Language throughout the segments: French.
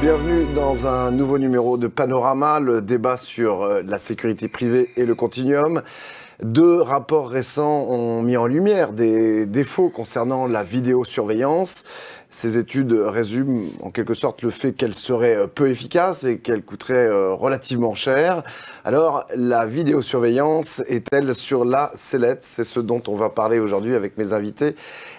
bienvenue dans un nouveau numéro de Panorama, le débat sur euh, la sécurité privée et le continuum. Deux rapports récents ont mis en lumière des défauts concernant la vidéosurveillance. Ces études résument en quelque sorte le fait qu'elle serait peu efficace et qu'elle coûterait euh, relativement cher. Alors, la vidéosurveillance est-elle sur la sellette C'est ce dont on va parler aujourd'hui avec mes invités.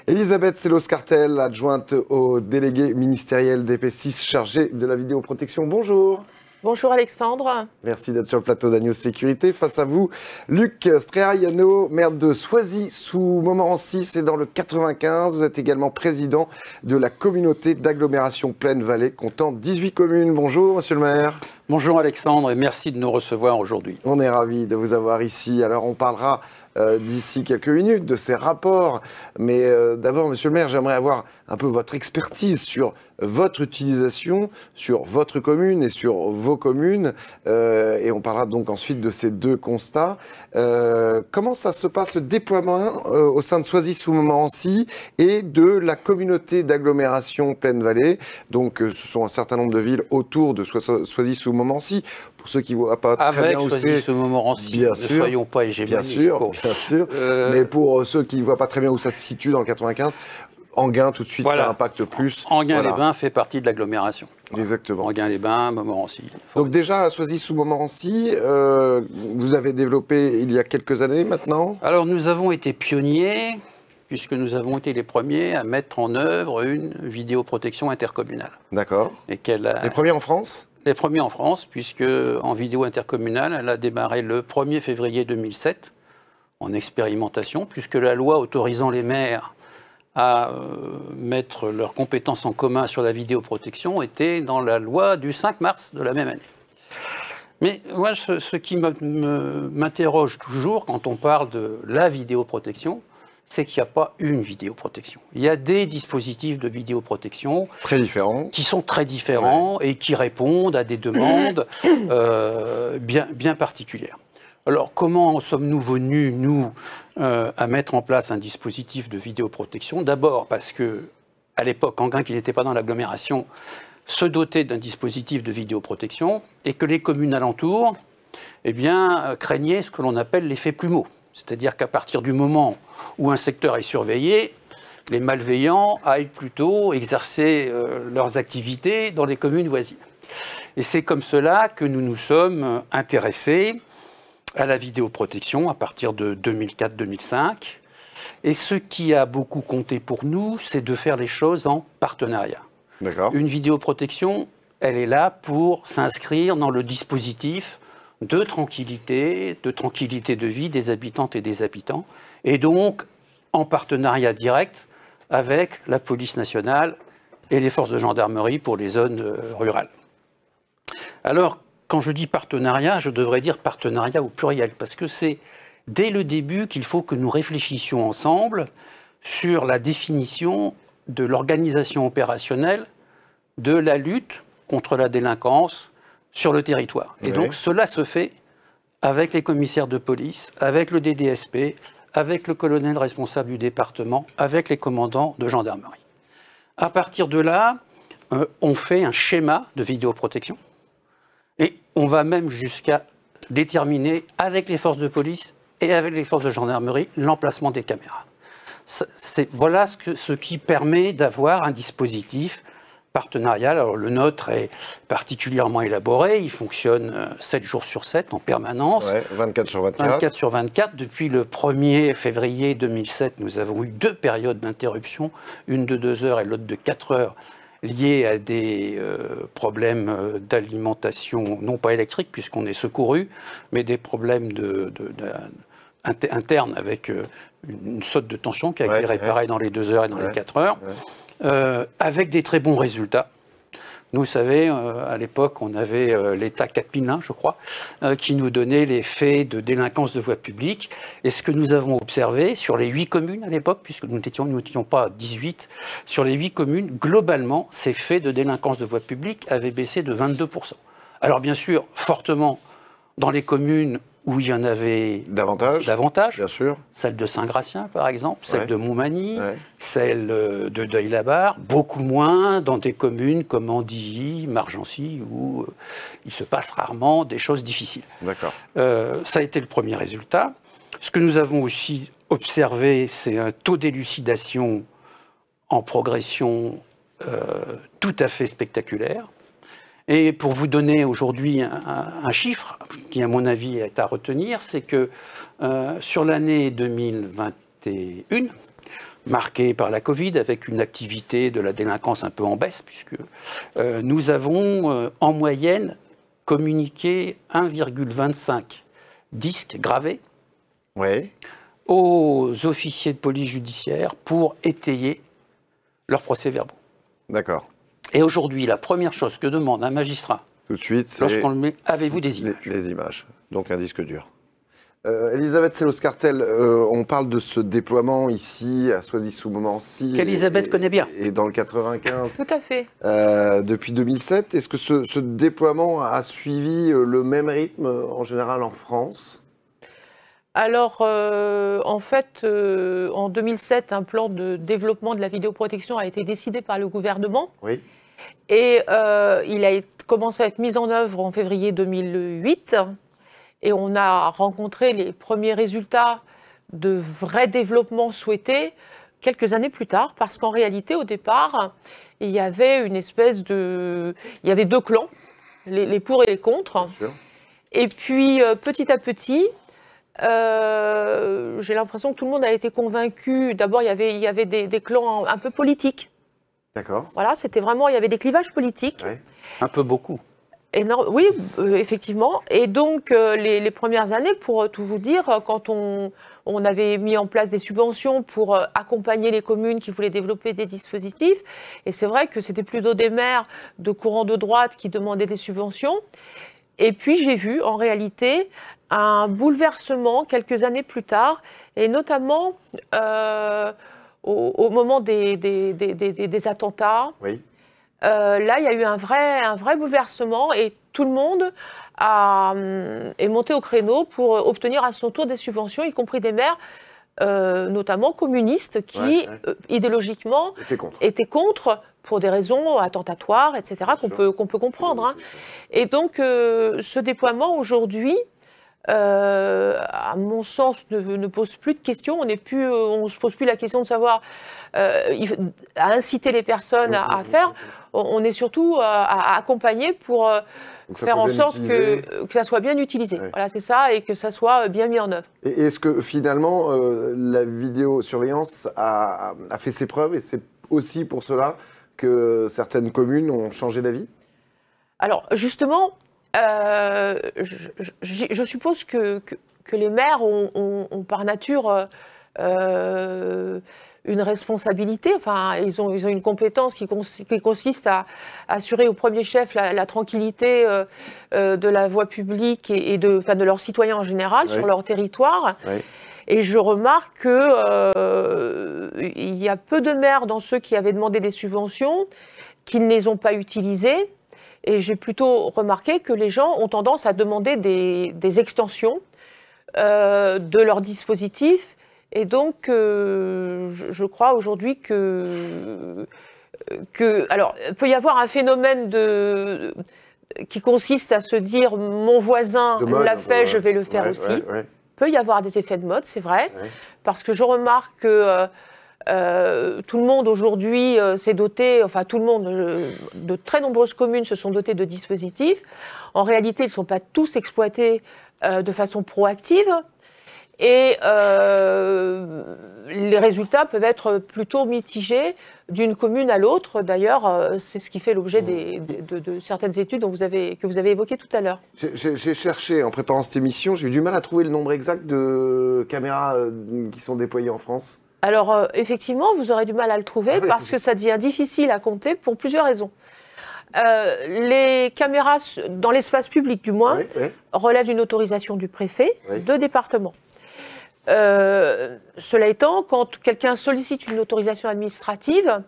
Elisabeth Sélos-Cartel, adjointe au délégué ministériel d'EP6 chargée de la vidéoprotection. Bonjour. Bonjour Alexandre. Merci d'être sur le plateau d'Agnos Sécurité. Face à vous, Luc Yano maire de Soisy sous Montmorency, c'est dans le 95. Vous êtes également président de la communauté d'agglomération Plaine-Vallée, comptant 18 communes. Bonjour monsieur le maire. Bonjour Alexandre et merci de nous recevoir aujourd'hui. On est ravis de vous avoir ici. Alors on parlera euh, d'ici quelques minutes de ces rapports. Mais euh, d'abord monsieur le maire, j'aimerais avoir un peu votre expertise sur votre utilisation sur votre commune et sur vos communes. Euh, et on parlera donc ensuite de ces deux constats. Euh, comment ça se passe le déploiement euh, au sein de Soisy-sous-Montmorency et de la communauté d'agglomération Plaine-Vallée Donc ce sont un certain nombre de villes autour de Soisy-sous-Montmorency. Pour ceux qui ne voient pas très bien où c'est, ce moment ne soyons pas Bien sûr, Mais pour ceux qui ne voient pas très bien où ça se situe dans le 95, Enguin, tout de suite, ça impacte plus. enguin les bains fait partie de l'agglomération. Exactement. enguin les bains Montmorency. Donc déjà, choisi sous Montmorency, euh, vous avez développé il y a quelques années maintenant Alors nous avons été pionniers, puisque nous avons été les premiers à mettre en œuvre une vidéoprotection intercommunale. D'accord. Et qu'elle Les premiers en France Les premiers en France, puisque en vidéo intercommunale, elle a démarré le 1er février 2007 en expérimentation, puisque la loi autorisant les maires à euh, mettre leurs compétences en commun sur la vidéoprotection était dans la loi du 5 mars de la même année. Mais moi, ce, qui m'interroge toujours quand on parle de la vidéoprotection, c'est qu'il n'y a pas une vidéoprotection. Il y a des dispositifs de vidéoprotection très différents, qui sont très différents et qui répondent à des demandes euh, bien, bien particulières. Alors, comment sommes-nous venus, nous, euh, à mettre en place un dispositif de vidéoprotection. D'abord parce que, à l'époque, en qui n'était pas dans l'agglomération, se doter d'un dispositif de vidéoprotection et que les communes alentour eh bien, euh, craignaient ce que l'on appelle l'effet plumeau. C'est-à-dire qu'à partir du moment où un secteur est surveillé, les malveillants aillent plutôt exercer euh, leurs activités dans les communes voisines. Et c'est comme cela que nous nous sommes intéressés à la vidéoprotection à partir de 2004-2005. Et ce qui a beaucoup compté pour nous, c'est de faire les choses en partenariat. Une vidéoprotection, elle est là pour s'inscrire dans le dispositif de tranquillité, de tranquillité de vie des habitantes et des habitants, et donc en partenariat direct avec la police nationale et les forces de gendarmerie pour les zones euh, rurales. Alors, quand je dis partenariat, je devrais dire partenariat au pluriel, parce que c'est dès le début qu'il faut que nous réfléchissions ensemble sur la définition de l'organisation opérationnelle de la lutte contre la délinquance sur le territoire. Et donc cela se fait avec les commissaires de police, avec le DDSP, avec le colonel responsable du département, avec les commandants de gendarmerie. À partir de là, euh, on fait un schéma de vidéoprotection et on va même jusqu'à déterminer avec les forces de police et avec les forces de gendarmerie l'emplacement des caméras. voilà ce, qui permet d'avoir un dispositif partenarial. Alors le nôtre est particulièrement élaboré, il fonctionne 7 euh, jours sur 7 en permanence. 24 sur 24. 24 sur 24. Depuis le 1er février 2007, nous avons eu deux périodes d'interruption, une de 2 heures et l'autre de 4 heures liés à des euh, problèmes euh, d'alimentation, non pas électrique puisqu'on est secouru, mais des problèmes de, interne avec euh, une saute de tension qui a été réparée dans les 2 heures et dans les 4 heures, avec des très bons résultats vous savez, euh, à l'époque, on avait euh, l'État Capilin, je crois, euh, qui nous donnait les faits de délinquance de voie publique. Et ce que nous avons observé sur les huit communes à l'époque, puisque nous n'étions nous pas 18, sur les huit communes, globalement, ces faits de délinquance de voie publique avaient baissé de 22%. Alors bien sûr, fortement dans les communes où il y en avait davantage, davantage bien sûr. celle de Saint-Gratien par exemple, celle de Montmagny, celle euh, de Deuil-la-Barre, beaucoup moins dans des communes comme Andilly, Margency, où euh, il se passe rarement des choses difficiles. D'accord. Euh, ça a été le premier résultat. Ce que nous avons aussi observé, c'est un taux d'élucidation en progression tout à fait spectaculaire. Et pour vous donner aujourd'hui un, chiffre qui, à mon avis, est à retenir, c'est que euh, sur l'année 2021, marquée par la Covid, avec une activité de la délinquance un peu en baisse, puisque euh, nous avons euh, en moyenne communiqué 1,25 disques gravés aux officiers de police judiciaire pour étayer leurs procès-verbaux. D'accord. Et aujourd'hui, la première chose que demande un magistrat, tout de suite, lorsqu'on le met, avez-vous des images les, images, donc un disque dur. Euh, Elisabeth Sellos cartel euh, on parle de ce déploiement ici, à soisy sous si Qu'Elisabeth connaît bien. Et dans le 95. Tout à fait. Euh, depuis 2007, est-ce que ce, ce, déploiement a suivi le même rythme en général en France alors, en fait, en 2007, un plan de développement de la vidéoprotection a été décidé par le gouvernement. Oui. Et euh, il a commencé à être mis en œuvre en février 2008. Et on a rencontré les premiers résultats de vrai développement souhaité quelques années plus tard, parce qu'en réalité, au départ, il y avait une espèce de... Il y avait deux clans, les, pour et les contre. Et puis, euh, petit à petit, euh, j'ai l'impression que tout le monde a été convaincu. D'abord, il y avait, des, clans un peu politiques D'accord. Voilà, c'était vraiment, il y avait des clivages politiques. Un peu beaucoup. Énorme, oui, euh, effectivement. Et donc, euh, les, premières années, pour tout vous dire, euh, quand on, avait mis en place des subventions pour accompagner les communes qui voulaient développer des dispositifs, et c'est vrai que c'était plutôt des maires de courant de droite qui demandaient des subventions. Et puis, j'ai vu, en réalité, un bouleversement quelques années plus tard, et notamment au, moment des, des, des, attentats. Oui. Euh, là, il y a eu un vrai, un vrai bouleversement et tout le monde a, hum, est monté au créneau pour obtenir à son tour des subventions, y compris des maires. Euh, notamment communistes qui, euh, idéologiquement, étaient contre. pour des raisons attentatoires, etc., qu'on peut, qu'on peut comprendre. Hein. Et donc, ce déploiement aujourd'hui, euh, à mon sens, ne, pose plus de questions. On euh, ne se pose plus la question de savoir à euh, inciter les personnes à, faire. on est surtout à, accompagner pour faire en sorte que, ça soit bien utilisé. Voilà, c'est ça, et que ça soit bien mis en œuvre. Et est-ce que finalement, la vidéosurveillance a, a fait ses preuves et c'est aussi pour cela que certaines communes ont changé d'avis alors justement, euh, je, suppose que, les maires ont, par nature euh, une responsabilité, enfin, ils ont, ils ont une compétence qui, consiste à, assurer au premier chef la, tranquillité euh, de la voie publique et, de, de leurs citoyens en général sur leur territoire. Et je remarque qu'il y a peu de maires dans ceux qui avaient demandé des subventions qui ne les ont pas utilisées et j'ai plutôt remarqué que les gens ont tendance à demander des, extensions euh, de leur dispositif. Et donc, euh, je, crois aujourd'hui que, que. Alors, il peut y avoir un phénomène de, qui consiste à se dire mon voisin l'a fait, je vais le faire aussi. Il peut y avoir des effets de mode, c'est vrai, parce que je remarque que euh, euh, tout le monde aujourd'hui euh, s'est doté, enfin tout le monde, euh, de très nombreuses communes se sont dotées de dispositifs. En réalité, ils ne sont pas tous exploités de façon proactive. Et les résultats peuvent être plutôt mitigés d'une commune à l'autre. D'ailleurs, c'est ce qui fait l'objet de, certaines études que vous avez évoquées tout à l'heure. J'ai cherché, en préparant cette émission, j'ai eu du mal à trouver le nombre exact de caméras qui sont déployées en France. Alors, euh, effectivement, vous aurez du mal à le trouver ah parce que ça devient difficile à compter pour plusieurs raisons. Euh, les caméras, dans l'espace public du moins, relèvent d'une autorisation du préfet de département. Euh, cela étant, quand quelqu'un sollicite une autorisation administrative,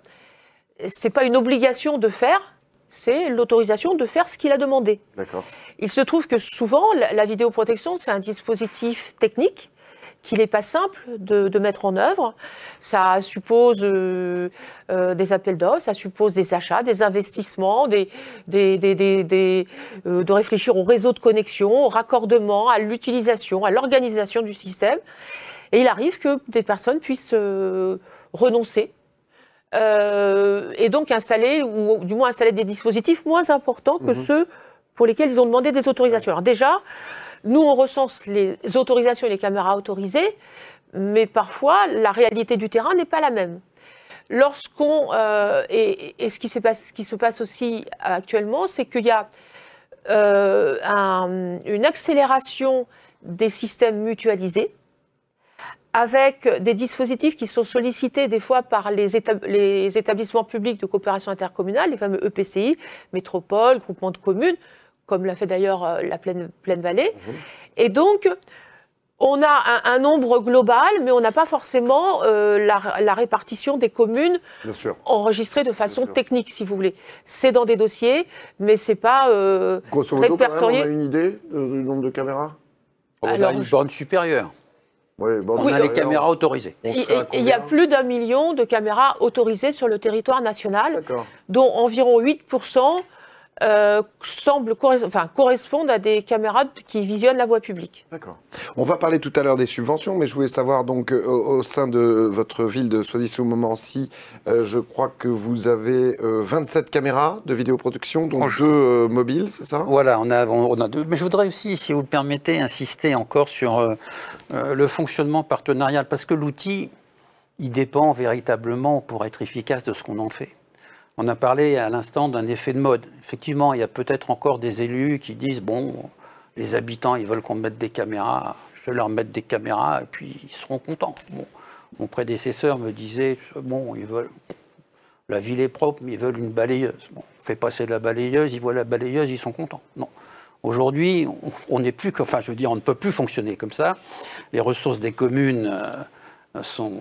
ce n'est pas une obligation de faire, c'est l'autorisation de faire ce qu'il a demandé. Il se trouve que souvent, la vidéoprotection, c'est un dispositif technique qu'il n'est pas simple de, mettre en œuvre. Ça suppose euh, euh, des appels d'offres, ça suppose des achats, des investissements, des, euh, de réfléchir au réseau de connexion, au raccordement, à l'utilisation, à l'organisation du système. Et il arrive que des personnes puissent renoncer et donc installer, ou du moins installer des dispositifs moins importants que mmh ceux pour lesquels ils ont demandé des autorisations. Alors déjà, nous, on recense les autorisations et les caméras autorisées, mais parfois, la réalité du terrain n'est pas la même. Lorsqu'on. Euh, et, ce, qui se passe, aussi actuellement, c'est qu'il y a euh, une accélération des systèmes mutualisés avec des dispositifs qui sont sollicités des fois par les, les établissements publics de coopération intercommunale, les fameux EPCI, métropoles, groupements de communes, comme l'a fait d'ailleurs euh, la Plaine, Plaine Vallée. Mhm. Et donc, on a un, nombre global, mais on n'a pas forcément euh, la, répartition des communes enregistrées de façon technique, si vous voulez. C'est dans des dossiers, mais c'est pas euh, répertorié. on a une idée du nombre de caméras On a une supérieure. Oui, on a les caméras autorisées. Il y a plus d'un million de caméras autorisées sur le territoire national, dont environ 8% euh, correspondent semblent à des caméras qui visionnent la voie publique. D'accord. On va parler tout à l'heure des subventions, mais je voulais savoir donc euh, au sein de votre ville de soisy sous moment si euh, je crois que vous avez 27 caméras de vidéoproduction, donc jeux deux mobiles, c'est ça Voilà, on a, on a deux. Mais je voudrais aussi, si vous le permettez, insister encore sur le fonctionnement partenarial, parce que l'outil, il dépend véritablement, pour être efficace, de ce qu'on en fait. On a parlé à l'instant d'un effet de mode. Effectivement, il y a peut-être encore des élus qui disent bon, les habitants, ils veulent qu'on mette des caméras, je vais leur mettre des caméras et puis ils seront contents. Mon prédécesseur me disait bon, ils veulent. La ville est propre, mais ils veulent une balayeuse. on fait passer la balayeuse, ils voient la balayeuse, ils sont contents. Non. Aujourd'hui, on n'est plus que, enfin, je veux dire, on ne peut plus fonctionner comme ça. Les ressources des communes euh, sont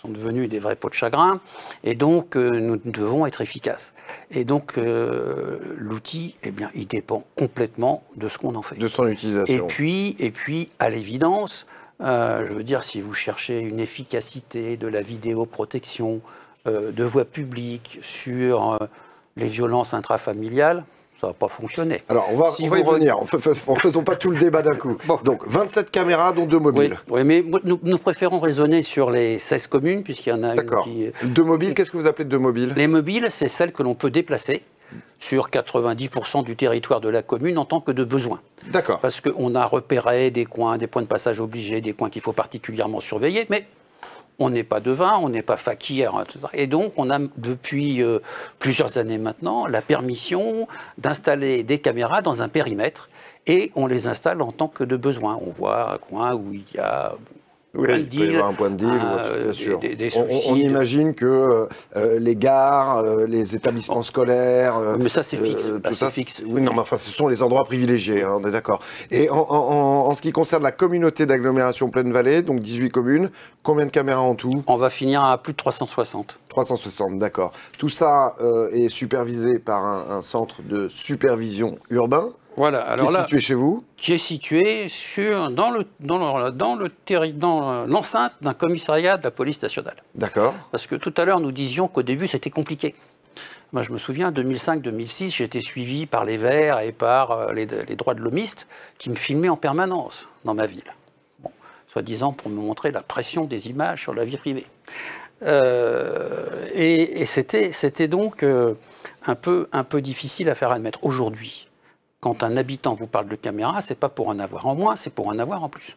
sont devenus des vrais pots de chagrin, et donc euh, nous devons être efficaces. Et donc euh, l'outil, eh bien, il dépend complètement de ce qu'on en fait. De son utilisation. Et puis, et puis à l'évidence, euh, je veux dire, si vous cherchez une efficacité de la vidéoprotection de voie publique sur les violences intrafamiliales, ça va pas fonctionner. Alors, on va, on y revenir, en faisons pas tout le débat d'un coup. Donc, 27 caméras, dont deux mobiles. Oui, mais nous, préférons raisonner sur les 16 communes, puisqu'il y en a une qui... Deux mobiles, qu'est-ce que vous appelez de deux mobiles Les mobiles, c'est celles que l'on peut déplacer sur 90% du territoire de la commune en tant que de besoin. D'accord. Parce qu'on a repéré des coins, des points de passage obligés, des coins qu'il faut particulièrement surveiller, mais on n'est pas devin, on n'est pas fakir, hein, Et donc, on a depuis euh, plusieurs années maintenant la permission d'installer des caméras dans un périmètre et on les installe en tant que de besoin. On voit un coin où il y a un point de deal, euh, on, imagine que euh, les gares, euh, les établissements scolaires. mais ça, c'est fixe. non, ce sont les endroits privilégiés, hein, on est d'accord. Et en, ce qui concerne la communauté d'agglomération Pleine-Vallée, donc 18 communes, combien de caméras en tout On va finir à plus de 360. 360, d'accord. Tout ça est supervisé par un centre de supervision urbain. Voilà. Alors qui est situé chez vous Qui est situé sur, dans, le, dans, le, dans, dans l'enceinte d'un commissariat de la police nationale. D'accord. Parce que tout à l'heure, nous disions qu'au début, c'était compliqué. Moi, je me souviens, 2005-2006, j'étais suivi par les Verts et par euh, les, droits de l'homiste qui me filmaient en permanence dans ma ville. Bon, soi-disant pour me montrer la pression des images sur la vie privée. Euh, et, c'était, c'était donc euh, un, peu, un peu difficile à faire admettre. Aujourd'hui, quand un habitant vous parle de caméra, ce n'est pas pour en avoir en moins, c'est pour en avoir en plus.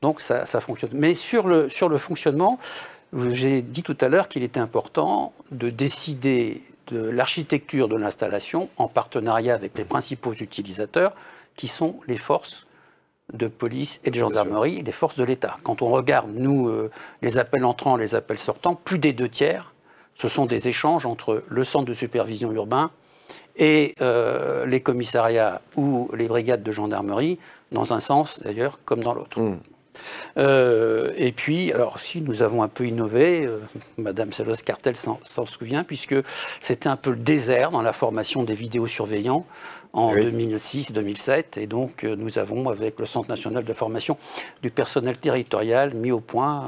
Donc ça, fonctionne. Mais sur le, sur le fonctionnement, j'ai dit tout à l'heure qu'il était important de décider de l'architecture de l'installation en partenariat avec les principaux utilisateurs qui sont les forces de police et de gendarmerie, les forces de l'État. Quand on regarde, nous, euh, les appels entrants, les appels sortants, plus des deux tiers, ce sont des échanges entre le centre de supervision urbain, et euh, les commissariats ou les brigades de gendarmerie, dans un sens d'ailleurs comme dans l'autre. Hmm. Euh, et puis, alors si nous avons un peu innové, euh, Madame Salos-Cartel s'en souvient, puisque c'était un peu le désert dans la formation des vidéosurveillants en 2006-2007. Et donc, nous avons, avec le Centre national de formation du personnel territorial, mis au point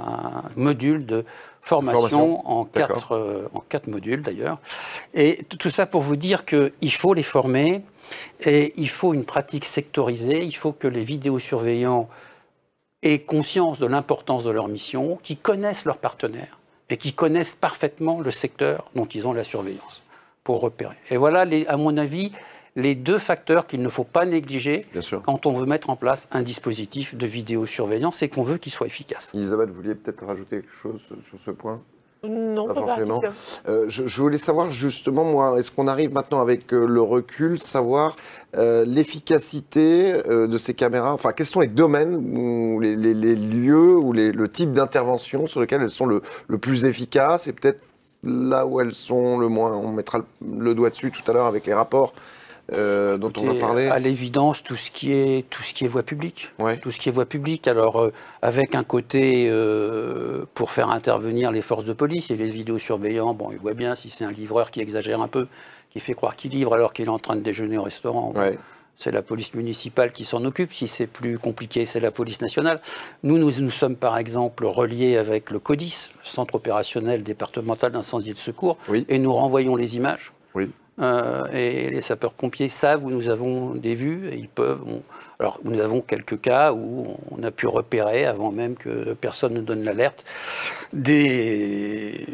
un module de formation, en quatre modules d'ailleurs. Et tout ça pour vous dire qu'il faut les former et il faut une pratique sectorisée, il faut que les vidéosurveillants aient conscience de l'importance de leur mission, qu'ils connaissent leurs partenaires et qu'ils connaissent parfaitement le secteur dont ils ont la surveillance pour repérer. Et voilà, les, à mon avis, les deux facteurs qu'il ne faut pas négliger quand on veut mettre en place un dispositif de vidéosurveillance et qu'on veut qu'il soit efficace. Elisabeth, vous vouliez peut-être rajouter quelque chose sur ce point non, pas, forcément. Euh, je, voulais savoir justement, moi, est-ce qu'on arrive maintenant avec euh, le recul, savoir euh, l'efficacité de ces caméras Enfin, quels sont les domaines, ou les, lieux ou le type d'intervention sur lequel elles sont le, plus efficaces et peut-être là où elles sont le moins On mettra le doigt dessus tout à l'heure avec les rapports euh, dont on va parler À l'évidence, tout ce qui est tout ce qui est voie publique, tout ce qui est voie publique. Alors euh, avec un côté euh, pour faire intervenir les forces de police et les vidéosurveillants. Bon, ils voit bien si c'est un livreur qui exagère un peu, qui fait croire qu'il livre alors qu'il est en train de déjeuner au restaurant. c'est la police municipale qui s'en occupe. Si c'est plus compliqué, c'est la police nationale. Nous, nous, sommes par exemple reliés avec le CODIS, le Centre opérationnel départemental d'incendie et de secours, et nous renvoyons les images. Oui. Euh, et les sapeurs-pompiers savent où nous avons des vues ils peuvent. alors nous avons quelques cas où on a pu repérer, avant même que personne ne donne l'alerte, des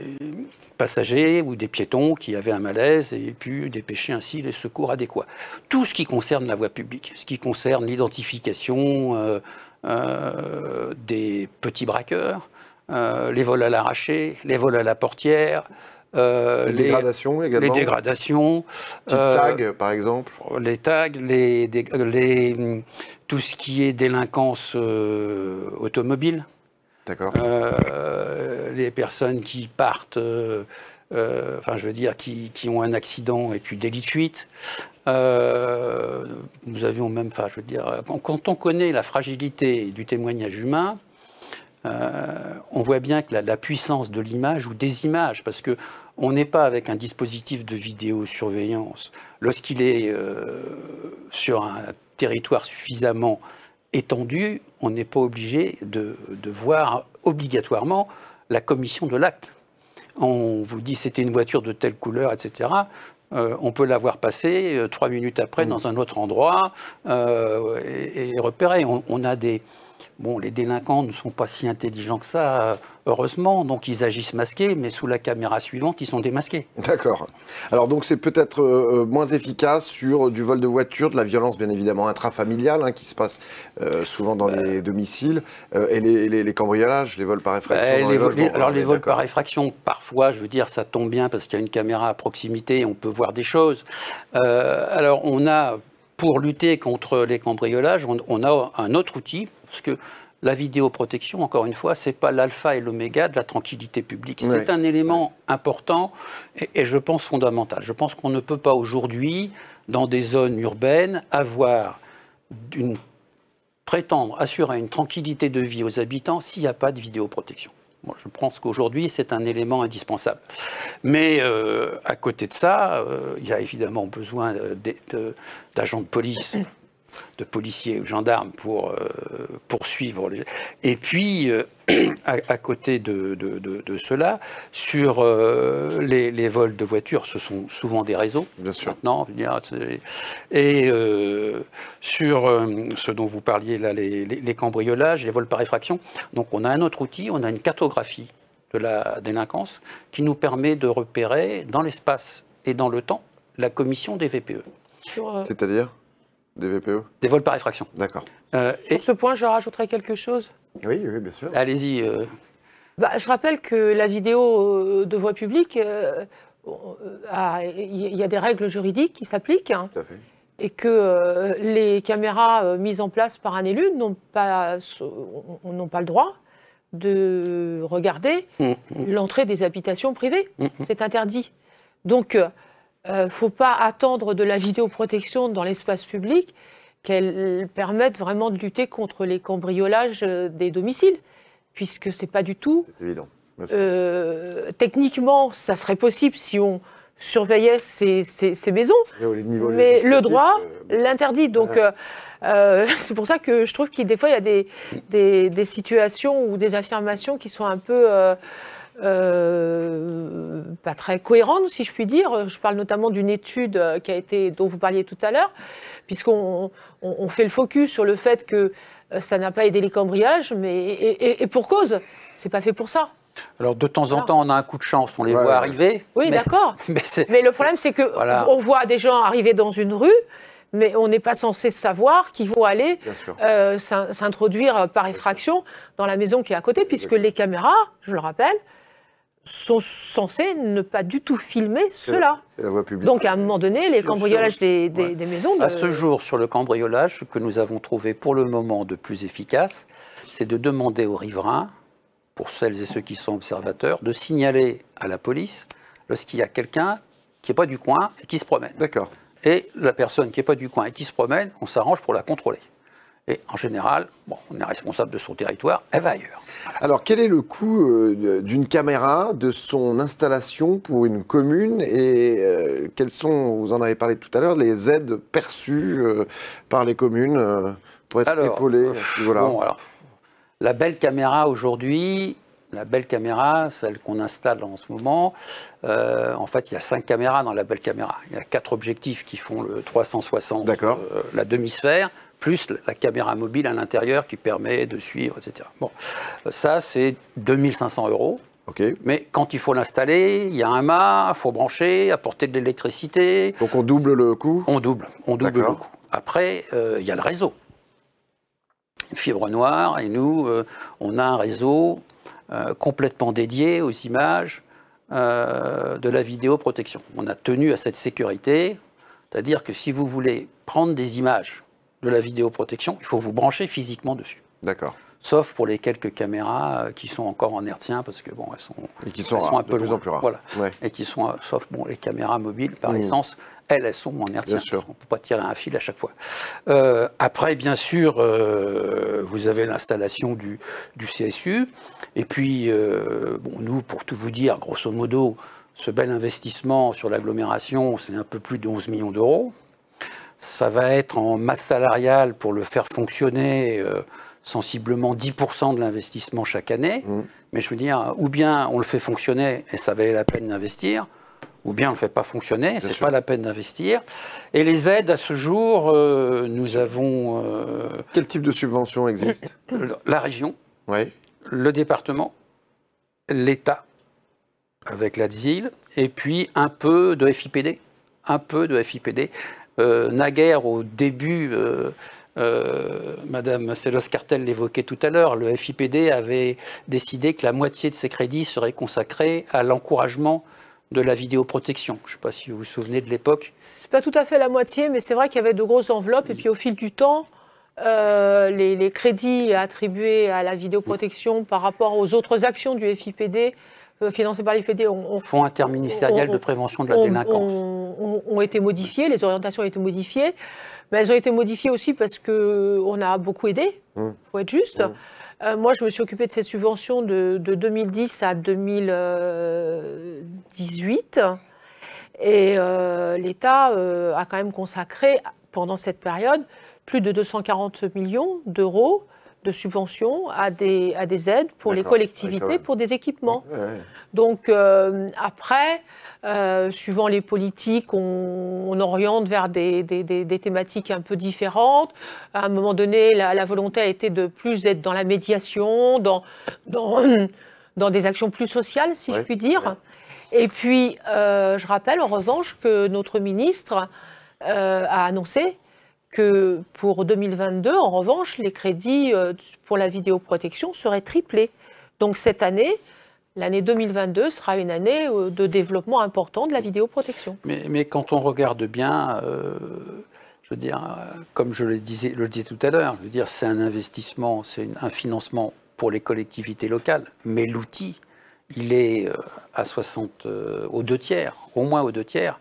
passagers ou des piétons qui avaient un malaise et pu dépêcher ainsi les secours adéquats. Tout ce qui concerne la voie publique, ce qui concerne l'identification euh, euh, des petits braqueurs, les vols à l'arraché, les vols à la portière, euh, les, dégradations également. Les dégradations. Euh, tags, par exemple. Les tags, les, tout ce qui est délinquance euh, automobile. D'accord. Euh, les personnes qui partent, enfin, je veux dire, qui, qui, ont un accident et puis délit de fuite. nous avions même, enfin, je veux dire, quand on connaît la fragilité du témoignage humain, euh, on voit bien que la, puissance de l'image ou des images, parce que on n'est pas avec un dispositif de vidéosurveillance. Lorsqu'il est euh, sur un territoire suffisamment étendu, on n'est pas obligé de, voir obligatoirement la commission de l'acte. On vous dit c'était une voiture de telle couleur, etc. Euh, on peut la voir passer trois minutes après mmh. dans un autre endroit et, repérer. on a des, Bon, les délinquants ne sont pas si intelligents que ça, euh, heureusement, donc ils agissent masqués, mais sous la caméra suivante, ils sont démasqués. D'accord. Alors donc c'est peut-être euh, euh, moins efficace sur du vol de voiture, de la violence bien évidemment intrafamiliale hein, qui se passe souvent dans bah. les domiciles, et les, cambriolages, les vols par bah, effraction. Bah, alors les vols par effraction, parfois, je veux dire, ça tombe bien parce qu'il y a une caméra à proximité, et on peut voir des choses. alors on a pour lutter contre les cambriolages, on, a un autre outil, parce que la vidéoprotection, encore une fois, ce n'est pas l'alpha et l'oméga de la tranquillité publique. C'est un élément important et, je pense fondamental. Je pense qu'on ne peut pas aujourd'hui, dans des zones urbaines, avoir prétendre assurer une tranquillité de vie aux habitants s'il n'y a pas de vidéoprotection je pense qu'aujourd'hui, c'est un élément indispensable. Mais euh, à côté de ça, euh, il y a évidemment besoin euh, d'agents de, police de policiers ou gendarmes pour euh, poursuivre Et puis, euh, à, côté de, cela, sur euh, les, vols de voitures, ce sont souvent des réseaux. Bien sûr. et sur ce dont vous parliez là, les, cambriolages, les vols par effraction. Donc, on a un autre outil, on a une cartographie de la délinquance qui nous permet de repérer dans l'espace et dans le temps la commission des VPE. C'est-à-dire des VPE Des vols par effraction. D'accord. Euh, Sur ce point, je rajouterai quelque chose Oui, oui, bien sûr. Allez-y. Euh. Bah, je rappelle que la vidéo euh, de voie publique, il y a des règles juridiques qui s'appliquent. Hein. Tout à fait. Et que les caméras mises en place par un élu n'ont pas, n'ont pas le droit de regarder mmh, mmh. l'entrée des habitations privées. Mmh, C'est interdit. Donc, ne euh, faut pas attendre de la vidéoprotection dans l'espace public qu'elle permette vraiment de lutter contre les cambriolages euh, des domiciles, puisque ce n'est pas du tout... C'est évident. Euh, techniquement, ça serait possible si on surveillait ces, maisons, mais le droit l'interdit. Donc, c'est pour ça que je trouve qu'il des fois, il y a des, situations ou des affirmations qui sont un peu... Euh, pas très cohérente, si je puis dire. Je parle notamment d'une étude euh, qui a été, dont vous parliez tout à l'heure, puisqu'on on, fait le focus sur le fait que euh, ça n'a pas aidé les cambriages, mais et, pour cause, c'est pas fait pour ça. Alors de temps en temps, on a un coup de chance, on les voit arriver. Oui, d'accord. Mais, le problème, c'est que on voit des gens arriver dans une rue, mais on n'est pas censé savoir qu'ils vont aller s'introduire par effraction dans la maison qui est à côté, puisque les caméras, je le rappelle, sont censés ne pas du tout filmer cela. C'est La voie Donc à un moment donné, les cambriolages des, maisons... À ce jour, sur le cambriolage, ce que nous avons trouvé pour le moment de plus efficace, c'est de demander aux riverains, pour celles et ceux qui sont observateurs, de signaler à la police lorsqu'il y a quelqu'un qui n'est pas du coin et qui se promène. D'accord. Et la personne qui n'est pas du coin et qui se promène, on s'arrange pour la contrôler. Et en général, on est responsable de son territoire, elle va ailleurs. Alors, quel est le coût euh, d'une caméra, de son installation pour une commune et euh, quelles sont, vous en avez parlé tout à l'heure, les aides perçues euh, par les communes pour être épaulées alors, La belle caméra aujourd'hui, la belle caméra, celle qu'on installe en ce moment, en fait, il y a cinq caméras dans la belle caméra. Il y a quatre objectifs qui font le 360, la demi-sphère, plus la caméra mobile à l'intérieur qui permet de suivre, etc. Bon, ça, c'est 2500 euros. Ok. Mais quand il faut l'installer, il y a un mât, il faut brancher, apporter de l'électricité. Donc on double le coût On double, on double le coût. Après, euh, il y a le réseau. Une fibre noire, et nous, euh, on a un réseau euh, complètement dédié aux images de la vidéoprotection. On a tenu à cette sécurité, c'est-à-dire que si vous voulez prendre des images de la vidéoprotection, il faut vous brancher physiquement dessus. D'accord. Sauf pour les quelques caméras euh, qui sont encore en airtien, parce que bon, elles sont, et qui sont, sont un peu plus loin, en plus Voilà. Et qui sont, euh, sauf bon, les caméras mobiles, par mmh. essence, elles, elles sont en sûr. On ne peut pas tirer un fil à chaque fois. Euh, après, bien sûr, vous avez l'installation du, du, CSU. Et puis, bon, nous, pour tout vous dire, grosso modo, ce bel investissement sur l'agglomération, c'est un peu plus de 11 millions d'euros ça va être en masse salariale pour le faire fonctionner euh, sensiblement 10% de l'investissement chaque année. Mmh. Mais je veux dire, ou bien on le fait fonctionner et ça valait la peine d'investir, ou bien on ne le fait pas fonctionner, ce n'est pas la peine d'investir. Et les aides à ce jour, euh, nous avons. Euh, Quel type de subvention existe La région, le département, l'État avec l'ADZIL, et puis un peu de FIPD un peu de FIPD. Euh, naguère au début, Mme euh, euh, Madame cartel l'évoquait tout à l'heure, le FIPD avait décidé que la moitié de ses crédits seraient consacrés à l'encouragement de la vidéoprotection. Je ne sais pas si vous vous souvenez de l'époque. C'est pas tout à fait la moitié, mais c'est vrai qu'il y avait de grosses enveloppes. Et puis au fil du temps, les, crédits attribués à la vidéoprotection par rapport aux autres actions du FIPD euh, financés par les ont, ont, Fonds interministériel de prévention de la délinquance. Ont, été modifiés les orientations ont été modifiées, mais elles ont été modifiées aussi parce qu'on a beaucoup aidé, il mmh. faut être juste. Mmh. Euh, moi, je me suis occupée de cette subvention de, 2010 à 2018. Et euh, l'État a quand même consacré, pendant cette période, plus de 240 millions d'euros de subventions à des, à des aides pour les collectivités, pour des équipements. Donc euh, après, euh, suivant les politiques, on, oriente vers des, thématiques un peu différentes. À un moment donné, la, volonté a été de plus être dans la médiation, dans, dans, des actions plus sociales, si je puis dire. Et puis, euh, je rappelle en revanche que notre ministre a annoncé que pour 2022, en revanche, les crédits euh, pour la vidéoprotection seraient triplés. Donc cette année, l'année 2022 sera une année euh, de développement important de la vidéoprotection. Mais, quand on regarde bien, euh, je veux dire, comme je le disais, le disais tout à l'heure, je veux dire, c'est un investissement, c'est un financement pour les collectivités locales, mais l'outil, il est à 60, aux deux tiers, au moins aux deux tiers,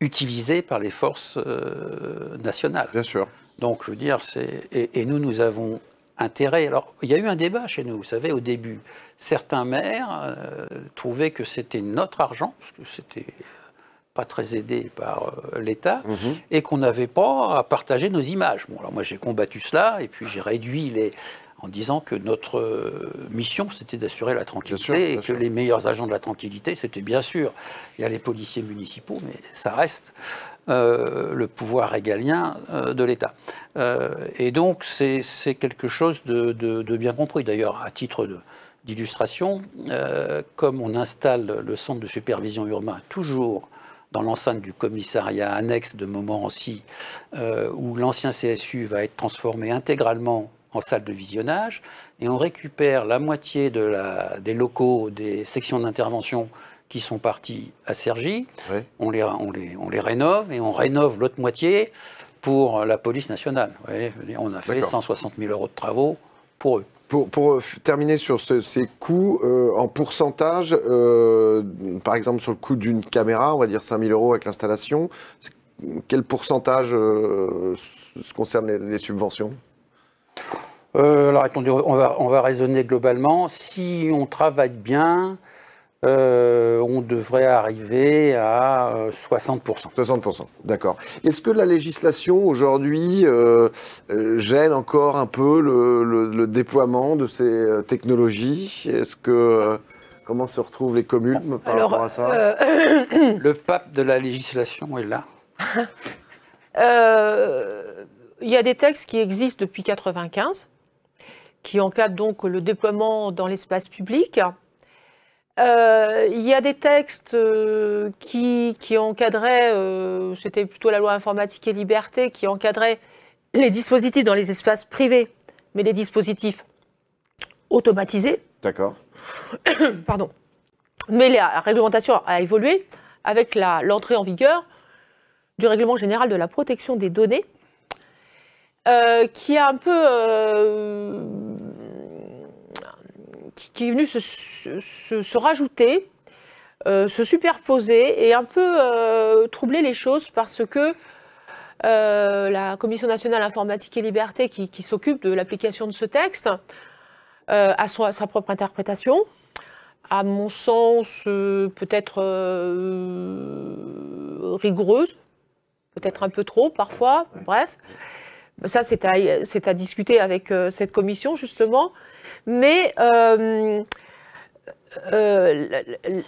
utilisé par les forces euh, nationales. Bien sûr. Donc, je veux dire, c'est et, nous, nous avons intérêt. Alors, il y a eu un débat chez nous, vous savez, au début. Certains maires euh, trouvaient que c'était notre argent, parce que c'était pas très aidé par euh, l'État, mhm. et qu'on n'avait pas à partager nos images. Bon, alors moi j'ai combattu cela, et puis j'ai réduit les, en disant que notre euh, mission, c'était d'assurer la tranquillité et que les meilleurs agents de la tranquillité, c'était bien sûr, il y a les policiers municipaux, mais ça reste euh, le pouvoir régalien euh, de l'État. et donc, c'est quelque chose de, bien compris. D'ailleurs, à titre d'illustration, comme on installe le centre de supervision urbain toujours dans l'enceinte du commissariat annexe de Montmorency, où l'ancien CSU va être transformé intégralement en salle de visionnage, et on récupère la moitié de la, des locaux des sections d'intervention qui sont partis à Cergy. On, les, on, les, on les rénove et on rénove l'autre moitié pour la police nationale. on a fait 160 000 euros de travaux pour eux. Pour, euh, terminer sur ces coûts, euh, en pourcentage, euh, par exemple sur le coût d'une caméra, on va dire 5 000 euros avec l'installation, quel pourcentage concerne les subventions euh, alors on va, raisonner globalement. Si on travaille bien, euh, on devrait arriver à 60%. Euh, 60%, d'accord. Est-ce que la législation aujourd'hui gêne encore un peu le, déploiement de ces technologies Est-ce que comment se retrouvent les communes par rapport à ça Le pape de la législation est là. il y a des textes qui existent depuis 1995, qui encadrent donc le déploiement dans l'espace public. Euh, il y a des textes euh, qui, encadraient, euh, c'était plutôt la loi informatique et liberté, qui encadraient les dispositifs dans les espaces privés, mais les dispositifs automatisés. D'accord. Pardon. Mais la réglementation a évolué avec l'entrée en vigueur du règlement général de la protection des données euh, qui est un peu. Euh, qui, est venu se, rajouter, euh, se superposer et un peu troubler les choses parce que. la Commission nationale informatique et liberté qui, s'occupe de l'application de ce texte a sa, propre interprétation. À mon sens, peut-être rigoureuse, peut-être un peu trop parfois, bref. Ça, c'est à, discuter avec euh, cette commission, justement. Mais euh, euh,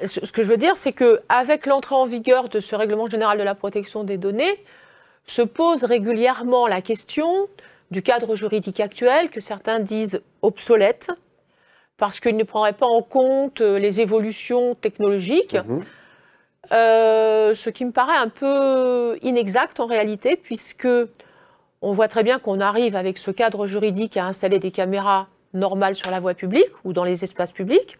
ce que je veux dire, c'est qu'avec l'entrée en vigueur de ce règlement général de la protection des données, se pose régulièrement la question du cadre juridique actuel, que certains disent obsolète, parce qu'il ne prendrait pas en compte les évolutions technologiques. Mm-hmm. ce qui me paraît un peu inexact en réalité, puisque on voit très bien qu'on arrive avec ce cadre juridique à installer des caméras normales sur la voie publique ou dans les espaces publics,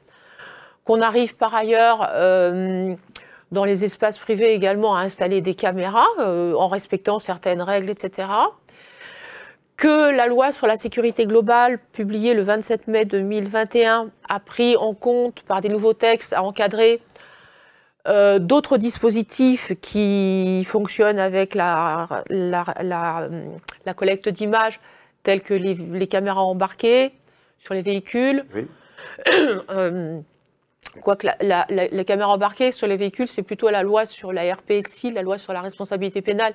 qu'on arrive par ailleurs euh, dans les espaces privés également à installer des caméras euh, en respectant certaines règles, etc. Que la loi sur la sécurité globale, publiée le 27 mai 2021, a pris en compte par des nouveaux textes à encadrer euh, d'autres dispositifs qui fonctionnent avec la, la, collecte d'images, telles que les, caméras embarquées sur les véhicules. Euh, quoique la, la, la, sur les véhicules, c'est plutôt la loi sur la RPSI, la loi sur la responsabilité pénale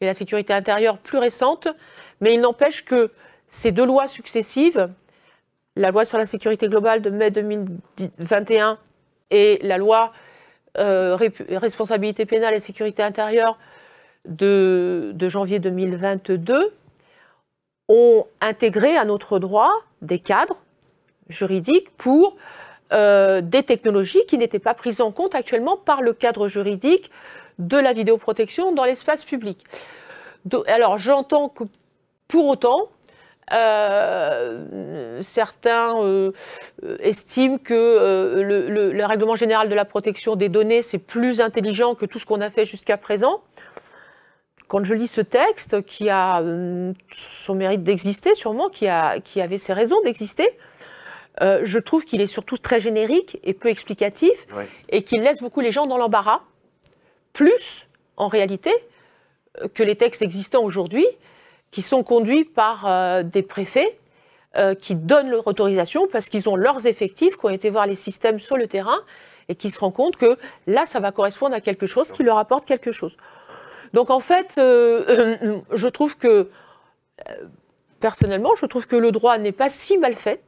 et la sécurité intérieure plus récente. Mais il n'empêche que ces deux lois successives, la loi sur la sécurité globale de mai 2021 et la loi euh, responsabilité pénale et sécurité intérieure de, janvier 2022 ont intégré à notre droit des cadres juridiques pour euh, des technologies qui n'étaient pas prises en compte actuellement par le cadre juridique de la vidéoprotection dans l'espace public. Alors j'entends que pour autant, euh, certains euh, estiment que euh, le, règlement général de la protection des données, c'est plus intelligent que tout ce qu'on a fait jusqu'à présent. Quand je lis ce texte, qui a son mérite d'exister sûrement, qui, a, qui avait ses raisons d'exister, je trouve qu'il est surtout très générique et peu explicatif, et qu'il laisse beaucoup les gens dans l'embarras, plus en réalité que les textes existants aujourd'hui, qui sont conduits par euh, des préfets euh, qui donnent leur autorisation parce qu'ils ont leurs effectifs, qui ont été voir les systèmes sur le terrain et qui se rendent compte que là, ça va correspondre à quelque chose qui leur apporte quelque chose. Donc en fait, euh, je trouve que, personnellement, je trouve que le droit n'est pas si mal fait,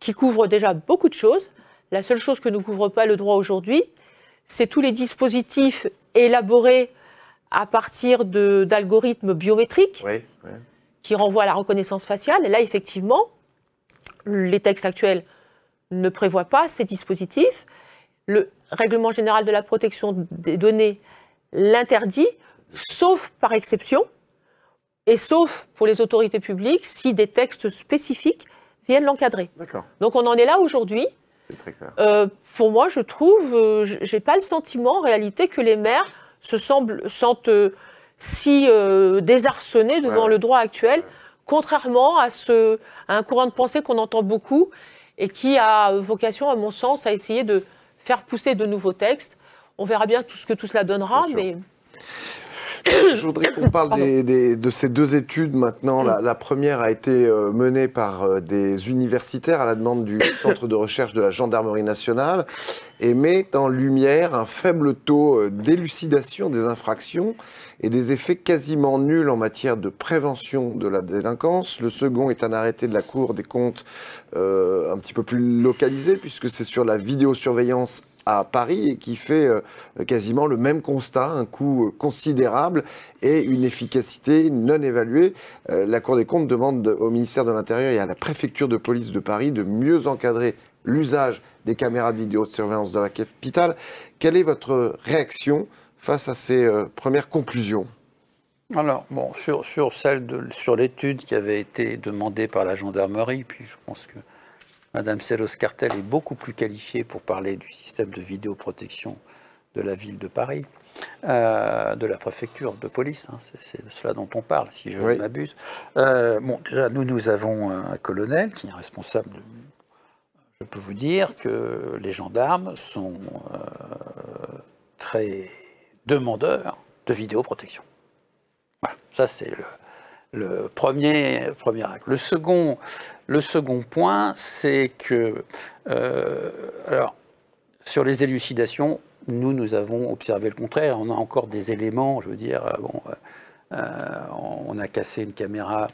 qui couvre déjà beaucoup de choses. La seule chose que ne couvre pas le droit aujourd'hui, c'est tous les dispositifs élaborés à partir d'algorithmes biométriques qui renvoient à la reconnaissance faciale. Et là, effectivement, les textes actuels ne prévoient pas ces dispositifs. Le règlement général de la protection des données l'interdit, sauf par exception, et sauf pour les autorités publiques si des textes spécifiques viennent l'encadrer. Donc on en est là aujourd'hui. Euh, pour moi, je trouve, je euh, j'ai pas le sentiment en réalité que les maires se sentent euh, si euh, désarçonnés devant le droit actuel, contrairement à, un courant de pensée qu'on entend beaucoup et qui a vocation, à mon sens, à essayer de faire pousser de nouveaux textes. On verra bien tout ce que tout cela donnera, mais... Je voudrais qu'on parle de ces deux études maintenant. La, mm. première a été euh, menée par euh, des universitaires à la demande du Centre de recherche de la Gendarmerie nationale et met en lumière un faible taux euh, d'élucidation des infractions et des effets quasiment nuls en matière de prévention de la délinquance. Le second est un arrêté de la Cour des comptes un petit peu plus localisé puisque c'est sur la vidéosurveillance à Paris et qui fait euh, quasiment le même constat, un coût euh, considérable et une efficacité non évaluée. Euh, la Cour des comptes demande au ministère de l'Intérieur et à la préfecture de police de Paris de mieux encadrer l'usage des caméras de vidéosurveillance de la capitale. Quelle est votre réaction face à ces premières conclusions alors, bon, sur, sur celle sur l'étude qui avait été demandée par la gendarmerie, puis je pense que Madame Sellos-Cartel est beaucoup plus qualifiée pour parler du système de vidéoprotection de la ville de Paris, euh, de la préfecture de police, hein, c'est cela dont on parle, si je ne m'abuse. Euh, bon, déjà, nous, nous avons un colonel qui est responsable Je peux vous dire que les gendarmes sont euh, très demandeurs de vidéoprotection. Voilà, ça c'est le le premier, premier acte. Le second, le second point, c'est que, euh, alors, sur les élucidations, nous, nous avons observé le contraire. On a encore des éléments, je veux dire, euh, bon, euh, on a cassé une caméra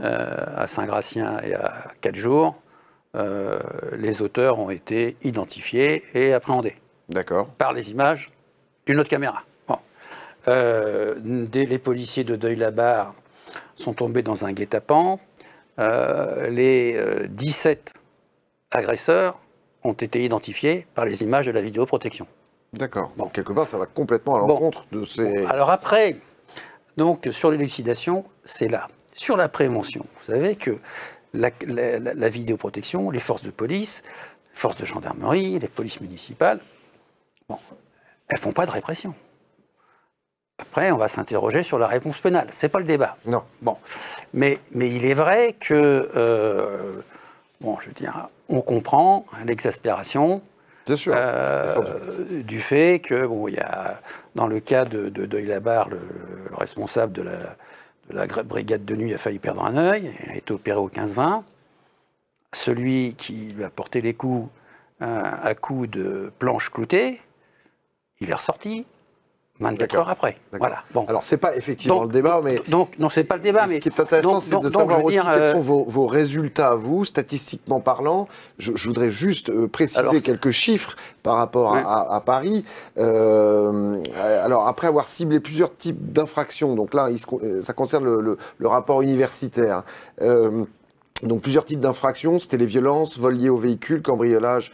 à Saint-Gratien et à a quatre jours. les auteurs ont été identifiés et appréhendés. D'accord. Par les images d'une autre caméra. Bon. Dès les policiers de Deuil-la-Barre sont tombés dans un guet-apens. Euh, les 17 euh, agresseurs ont été identifiés par les images de la vidéoprotection. D'accord. Bon. Quelque part, ça va complètement à l'encontre de ces... Alors après, donc sur l'élucidation, c'est là. Sur la prévention, vous savez que la, vidéoprotection, les forces de police, les forces de gendarmerie, les polices municipales, bon, elles font pas de répression. Après, on va s'interroger sur la réponse pénale. Ce n'est pas le débat. Non. Bon. Mais, mais il est vrai que, euh, bon, je veux dire, on comprend l'exaspération. Euh, du fait que, bon, il dans le cas de, Doyle de le, responsable de la, brigade de nuit a failli perdre un œil, il a été opéré au 15-20. Celui qui lui a porté les coups euh, à coups de planche cloutée, il est ressorti. 24 heures après. Voilà. Bon. Alors, ce n'est pas effectivement le débat, mais. Donc, non, ce n'est pas le débat, mais. Ce qui est intéressant, c'est de savoir quels euh, sont vos, résultats vous, statistiquement parlant. Je, voudrais juste euh, préciser quelques chiffres par rapport à, Paris. Euh, alors, après avoir ciblé plusieurs types d'infractions, donc là, ça concerne le, rapport universitaire. donc, plusieurs types d'infractions, c'était les violences, vol lié au véhicule, cambriolage,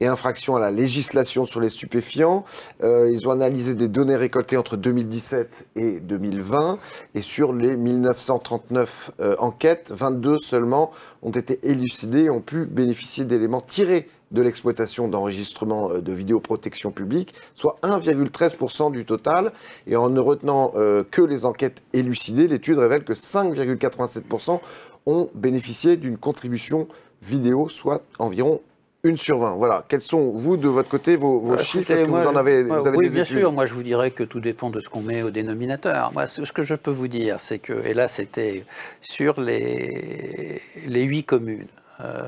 et infraction à la législation sur les stupéfiants. Euh, ils ont analysé des données récoltées entre 2017 et 2020. Et sur les 1939 euh, enquêtes, 22 seulement ont été élucidées et ont pu bénéficier d'éléments tirés de l'exploitation d'enregistrements euh, de vidéoprotection publique, soit 1,13% du total. Et en ne retenant que les enquêtes élucidées, l'étude révèle que 5,87% ont bénéficié d'une contribution vidéo, soit environ une sur 20. Voilà. Quels sont, vous, de votre côté, vos, vos bah, chiffres que vous en avez, Oui, bien sûr. Moi, je vous dirais que tout dépend de ce qu'on met au dénominateur. Moi, ce, que je peux vous dire, c'est que, et là, c'était sur les, les communes euh,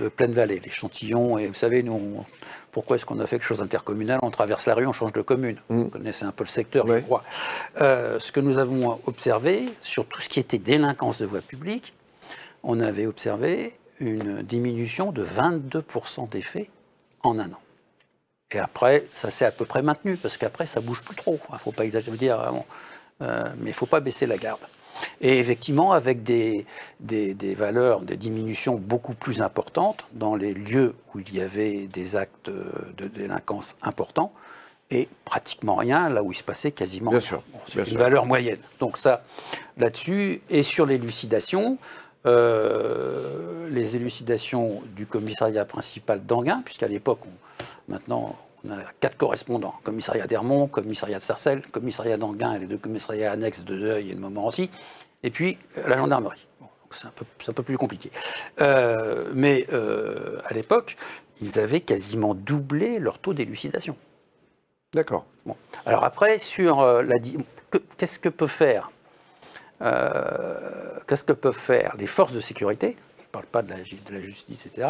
de pleine vallée l'échantillon, et vous savez, nous, pourquoi est-ce qu'on a fait quelque chose d'intercommunal On traverse la rue, on change de commune. Mmh. Vous connaissez un peu le secteur, je crois. Euh, ce que nous avons observé sur tout ce qui était délinquance de voie publique, on avait observé une diminution de 22% des en un an. Et après, ça s'est à peu près maintenu, parce qu'après, ça bouge plus trop. Il ne faut pas exagérer, dire, euh, mais il ne faut pas baisser la garde. Et effectivement, avec des, des, valeurs, des diminutions beaucoup plus importantes dans les lieux où il y avait des actes de délinquance importants, et pratiquement rien là où il se passait quasiment bien Sûr, une valeur moyenne. Donc ça, là-dessus, et sur l'élucidation, euh, les élucidations du commissariat principal d'Anguin, puisqu'à l'époque, maintenant, on a quatre correspondants commissariat d'Hermont, commissariat de Sarcelles, commissariat d'Anguin et les deux commissariats annexes de Deuil et de Montmorency, et puis euh, la gendarmerie. c'est un, peu plus compliqué. Euh, mais à l'époque, ils avaient quasiment doublé leur taux d'élucidation. D'accord. Bon. Alors après, sur la. Qu'est-ce que peut faire euh, qu'est-ce que peuvent faire les forces de sécurité, je ne parle pas de la, justice, etc.,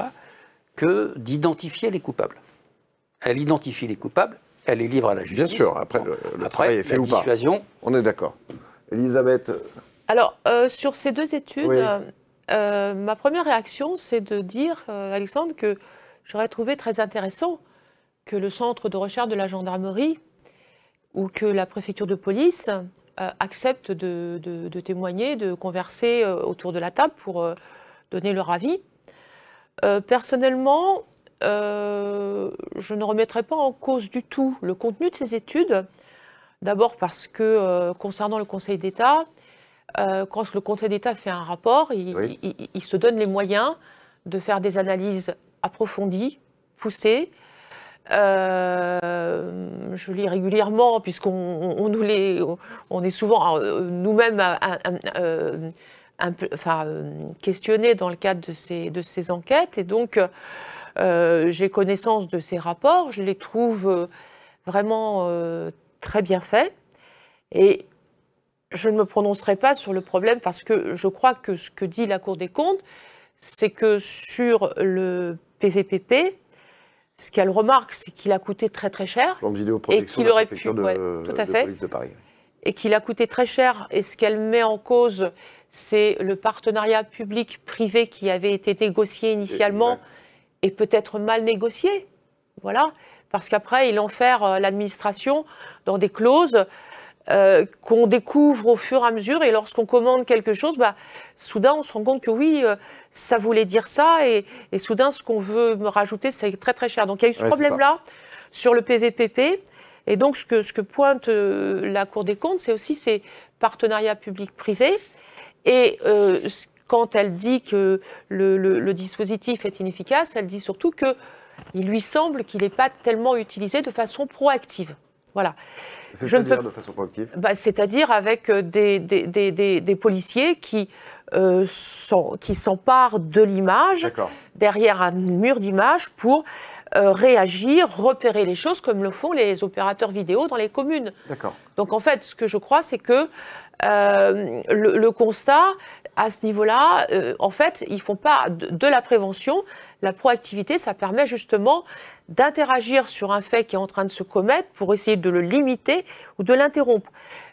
que d'identifier les coupables. Elle identifie les coupables, elle les livre à la justice. Bien sûr, après le, travail est fait ou dissuasion. pas. On est d'accord. Elisabeth Alors, euh, sur ces deux études, euh, ma première réaction, c'est de dire, Alexandre, que j'aurais trouvé très intéressant que le centre de recherche de la gendarmerie ou que la préfecture de police euh, acceptent de, témoigner, de converser euh, autour de la table pour euh, donner leur avis. personnellement, je ne remettrai pas en cause du tout le contenu de ces études. D'abord parce que concernant le Conseil d'État, quand le Conseil d'État fait un rapport, il, se donne les moyens de faire des analyses approfondies, poussées, euh, je lis régulièrement, puisqu'on nous on est souvent euh, nous-mêmes euh, enfin, questionnés dans le cadre de ces, de ces enquêtes. Et donc, j'ai connaissance de ces rapports, je les trouve vraiment très bien faits. Et je ne me prononcerai pas sur le problème parce que je crois que ce que dit la Cour des comptes, c'est que sur le PVPP, ce qu'elle remarque, c'est qu'il a coûté très très cher. et qu'il aurait pu, tout à fait. Et qu'il a coûté très cher. Et ce qu'elle met en cause, c'est le partenariat public-privé qui avait été négocié initialement et, peut-être mal négocié. Voilà. Parce qu'après, il enferme euh, l'administration dans des clauses euh, qu'on découvre au fur et à mesure. Et lorsqu'on commande quelque chose, bah, soudain, on se rend compte que oui, euh, ça voulait dire ça. Et, soudain, ce qu'on veut me rajouter, c'est très très cher. Donc il y a eu ce problème-là sur le PVPP. Et donc ce que, ce que pointe euh, la Cour des comptes, c'est aussi ces partenariats public-privé. Et quand elle dit que le, le, dispositif est inefficace, elle dit surtout que il lui semble qu'il n'est pas tellement utilisé de façon proactive. Voilà. C'est-à-dire de façon proactive bah, C'est-à-dire avec euh, des, des, des, des policiers qui euh, s'emparent de l'image, derrière un mur d'image, pour euh, réagir, repérer les choses comme le font les opérateurs vidéo dans les communes. D'accord. Donc en fait, ce que je crois, c'est que le, constat, à ce niveau-là, en fait, ils ne font pas de la prévention. La proactivité, ça permet justement d'interagir sur un fait qui est en train de se commettre pour essayer de le limiter ou de l'interrompre.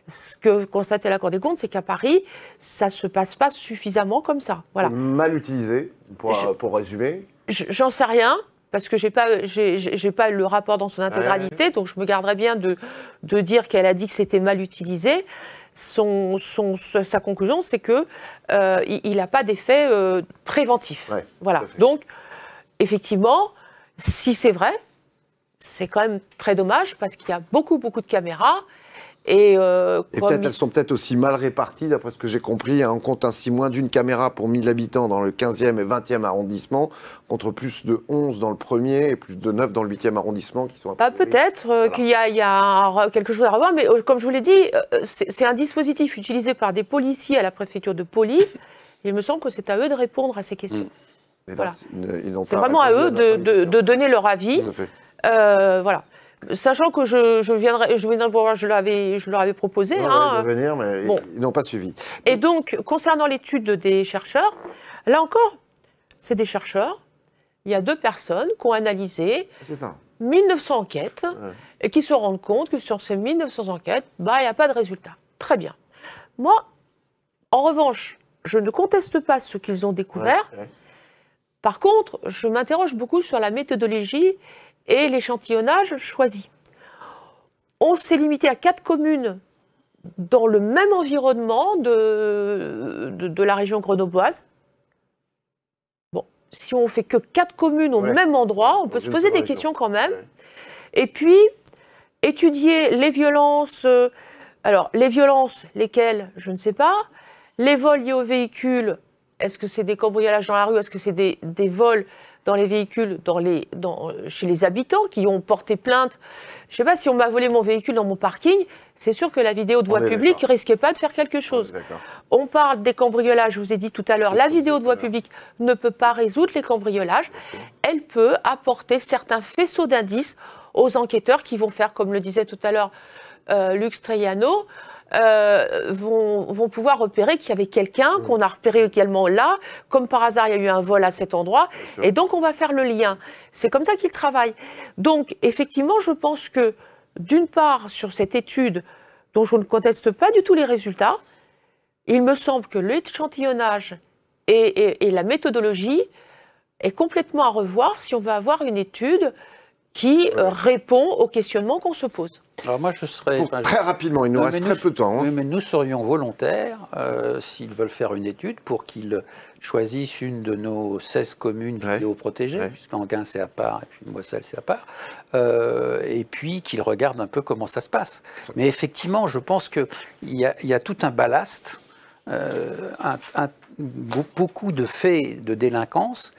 Ce que constate la Cour des comptes, c'est qu'à Paris, ça ne se passe pas suffisamment comme ça. Voilà. Mal utilisé, pour, pour résumer J'en sais rien parce que j'ai pas j'ai pas le rapport dans son intégralité, donc je me garderais bien de, dire qu'elle a dit que c'était mal utilisé. Son, sa conclusion, c'est que euh, il n'a pas d'effet euh, préventif. voilà. Donc effectivement, si c'est vrai, c'est quand même très dommage parce qu'il y a beaucoup, beaucoup de caméras. Et, euh, peut-être elles sont peut-être aussi mal réparties, d'après ce que j'ai compris. Hein. on compte ainsi moins d'une caméra pour 1000 habitants dans le 15e et 20e arrondissement, contre plus de 11 dans le 1er et plus de 9 dans le 8e arrondissement qui sont bah, Peut-être euh, qu'il y a, quelque chose à revoir, mais euh, comme je vous l'ai dit, c'est un dispositif utilisé par des policiers à la préfecture de police. il me semble que c'est à eux de répondre à ces questions. Mm. C'est vraiment à eux de, donner leur avis. Euh, voilà. Sachant que je, je viendrai, je voir, je, je leur avais proposé. Hein, ils hein. venir, mais ils n'ont pas suivi. Et donc, concernant l'étude des chercheurs, là encore, c'est des chercheurs. Il y a deux personnes qui ont analysé 1900 ah, enquêtes et qui se rendent compte que sur ces 1900 enquêtes, bah, il n'y a pas de résultat. Très bien. Moi, en revanche, je ne conteste pas ce qu'ils ont découvert. Par contre, je m'interroge beaucoup sur la méthodologie et l'échantillonnage choisi. On s'est limité à quatre communes dans le même environnement de, la région grenobloise. Bon, si on fait que quatre communes au même endroit, on peut se poser des questions quand même. Et puis, étudier les violences, euh, alors les violences, lesquelles, je ne sais pas, les vols liés aux véhicules, est-ce que c'est des cambriolages dans la rue Est-ce que c'est des, vols dans les véhicules, chez les habitants qui ont porté plainte Je ne sais pas, si on m'a volé mon véhicule dans mon parking, c'est sûr que la vidéo de voie publique ne risquait pas de faire quelque chose. On, parle des cambriolages, je vous ai dit tout à l'heure, la vidéo de voie publique ne peut pas résoudre les cambriolages. Elle peut apporter certains faisceaux d'indices aux enquêteurs qui vont faire, comme le disait tout à l'heure euh, Lux euh, vont, pouvoir repérer qu'il y avait quelqu'un qu'on a repéré également là, comme par hasard il y a eu un vol à cet endroit, et donc on va faire le lien. C'est comme ça qu'ils travaillent. Donc effectivement, je pense que d'une part sur cette étude dont je ne conteste pas du tout les résultats, il me semble que l'échantillonnage et, la méthodologie est complètement à revoir si on veut avoir une étude qui euh, répond aux questionnements qu'on se pose. Alors moi, je serais... très rapidement, il nous reste très peu de temps. Hein. mais nous serions volontaires, euh, s'ils veulent faire une étude, pour qu'ils choisissent une de nos 16 communes ouais. protégées, puisque puisqu'Anguin, c'est à part, et puis Moisselle, c'est à part, euh, et puis qu'ils regardent un peu comment ça se passe. Mais effectivement, je pense qu'il y, a, y a tout un ballast, beaucoup de faits de délinquance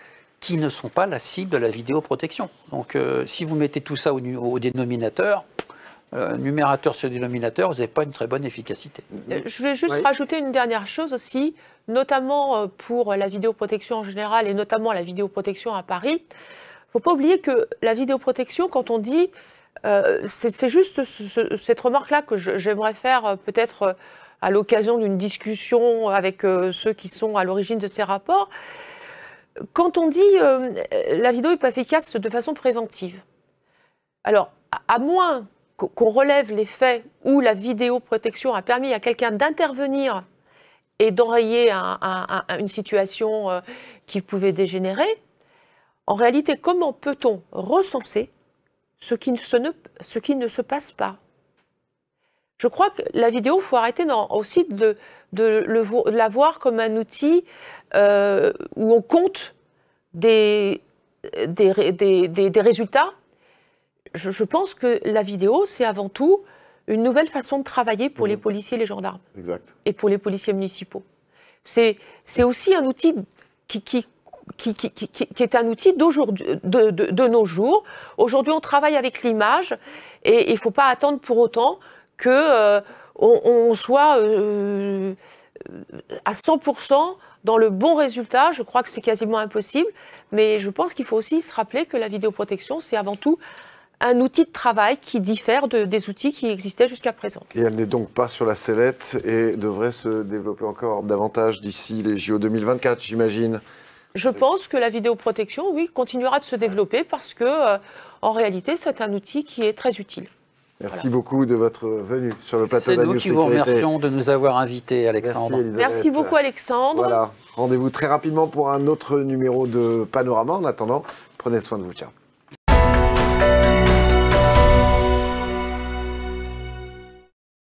qui ne sont pas la cible de la vidéoprotection. Donc euh, si vous mettez tout ça au, dénominateur, euh, numérateur sur dénominateur, vous n'avez pas une très bonne efficacité. Euh, je vais juste rajouter une dernière chose aussi, notamment pour la vidéoprotection en général et notamment la vidéoprotection à Paris. Il ne faut pas oublier que la vidéoprotection, quand on dit, c'est juste cette remarque-là que j'aimerais faire peut-être à l'occasion d'une discussion avec ceux qui sont à l'origine de ces rapports, quand on dit euh, la vidéo n'est pas efficace de façon préventive, alors à, moins qu'on relève les faits où la vidéoprotection a permis à quelqu'un d'intervenir et d'enrayer une situation euh, qui pouvait dégénérer, en réalité, comment peut-on recenser ce qui ne se passe pas je crois que la vidéo, il faut arrêter aussi de, le, la voir comme un outil euh, où on compte des, des, résultats. Je, pense que la vidéo, c'est avant tout une nouvelle façon de travailler pour les mmh. policiers et les gendarmes. Et pour les policiers municipaux. C'est aussi un outil qui, qui est un outil de, de, de, nos jours. Aujourd'hui, on travaille avec l'image et il ne faut pas attendre pour autant que euh, on, soit euh, euh, à 100% dans le bon résultat. Je crois que c'est quasiment impossible, mais je pense qu'il faut aussi se rappeler que la vidéoprotection, c'est avant tout un outil de travail qui diffère des outils qui existaient jusqu'à présent. Et elle n'est donc pas sur la sellette et devrait se développer encore davantage d'ici les JO 2024, j'imagine. Je pense que la vidéoprotection, oui, continuera de se développer parce que, en réalité, c'est un outil qui est très utile. Merci beaucoup de votre venue sur le plateau de la C'est nous qui vous remercions de nous avoir invités, Alexandre. Merci, Merci beaucoup, Alexandre. Voilà. Rendez-vous très rapidement pour un autre numéro de Panorama. En attendant, prenez soin de vous. Ciao.